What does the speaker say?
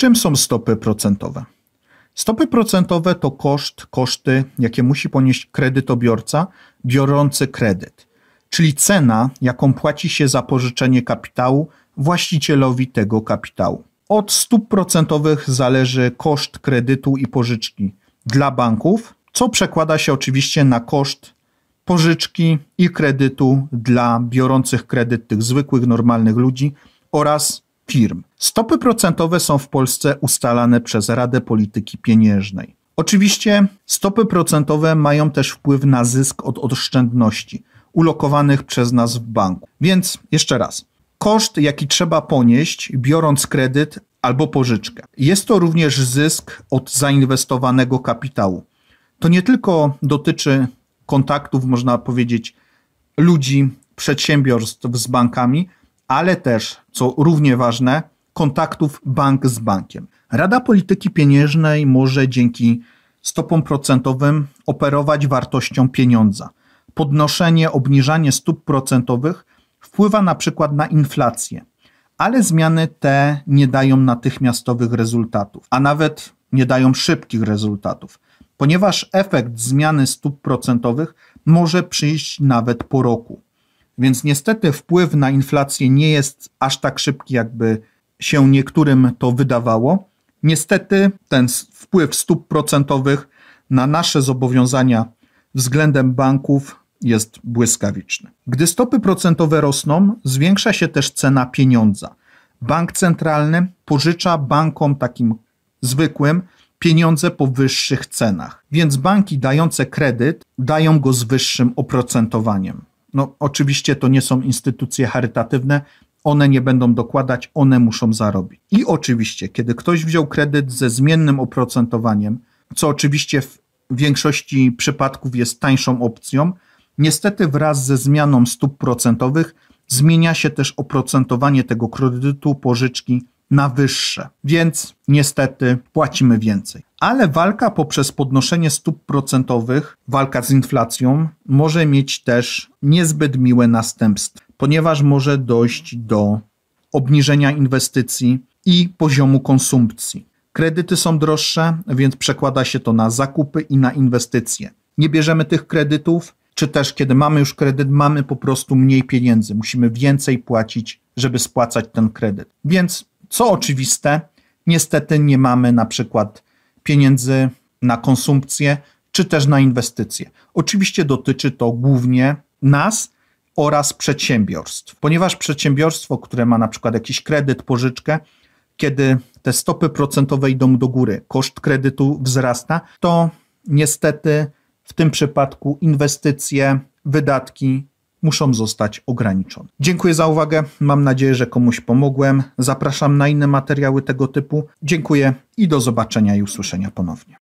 Czym są stopy procentowe? Stopy procentowe to koszt, koszty, jakie musi ponieść kredytobiorca biorący kredyt, czyli cena, jaką płaci się za pożyczenie kapitału właścicielowi tego kapitału. Od stóp procentowych zależy koszt kredytu i pożyczki dla banków, co przekłada się oczywiście na koszt pożyczki i kredytu dla biorących kredyt tych zwykłych, normalnych ludzi oraz firm. Stopy procentowe są w Polsce ustalane przez Radę Polityki Pieniężnej. Oczywiście stopy procentowe mają też wpływ na zysk od oszczędności ulokowanych przez nas w banku. Więc jeszcze raz, koszt, jaki trzeba ponieść, biorąc kredyt albo pożyczkę. Jest to również zysk od zainwestowanego kapitału. To nie tylko dotyczy kontaktów, można powiedzieć, ludzi, przedsiębiorstw z bankami, ale też, co równie ważne, kontaktów bank z bankiem. Rada Polityki Pieniężnej może dzięki stopom procentowym operować wartością pieniądza. Podnoszenie, obniżanie stóp procentowych wpływa na przykład na inflację, ale zmiany te nie dają natychmiastowych rezultatów, a nawet nie dają szybkich rezultatów, ponieważ efekt zmiany stóp procentowych może przyjść nawet po roku. Więc niestety wpływ na inflację nie jest aż tak szybki, jakby się niektórym to wydawało. Niestety ten wpływ stóp procentowych na nasze zobowiązania względem banków jest błyskawiczny. Gdy stopy procentowe rosną, zwiększa się też cena pieniądza. Bank centralny pożycza bankom takim zwykłym pieniądze po wyższych cenach, więc banki dające kredyt dają go z wyższym oprocentowaniem. No, oczywiście to nie są instytucje charytatywne, one nie będą dokładać, one muszą zarobić. I oczywiście, kiedy ktoś wziął kredyt ze zmiennym oprocentowaniem, co oczywiście w większości przypadków jest tańszą opcją, niestety wraz ze zmianą stóp procentowych zmienia się też oprocentowanie tego kredytu, pożyczki na wyższe, więc niestety płacimy więcej. Ale walka poprzez podnoszenie stóp procentowych, walka z inflacją, może mieć też niezbyt miłe następstwa, ponieważ może dojść do obniżenia inwestycji i poziomu konsumpcji. Kredyty są droższe, więc przekłada się to na zakupy i na inwestycje. Nie bierzemy tych kredytów, czy też kiedy mamy już kredyt, mamy po prostu mniej pieniędzy, musimy więcej płacić, żeby spłacać ten kredyt. Więc co oczywiste, niestety nie mamy na przykład pieniędzy na konsumpcję czy też na inwestycje. Oczywiście dotyczy to głównie nas oraz przedsiębiorstw, ponieważ przedsiębiorstwo, które ma na przykład jakiś kredyt, pożyczkę, kiedy te stopy procentowe idą do góry, koszt kredytu wzrasta, to niestety w tym przypadku inwestycje, wydatki muszą zostać ograniczone. Dziękuję za uwagę. Mam nadzieję, że komuś pomogłem. Zapraszam na inne materiały tego typu. Dziękuję i do zobaczenia i usłyszenia ponownie.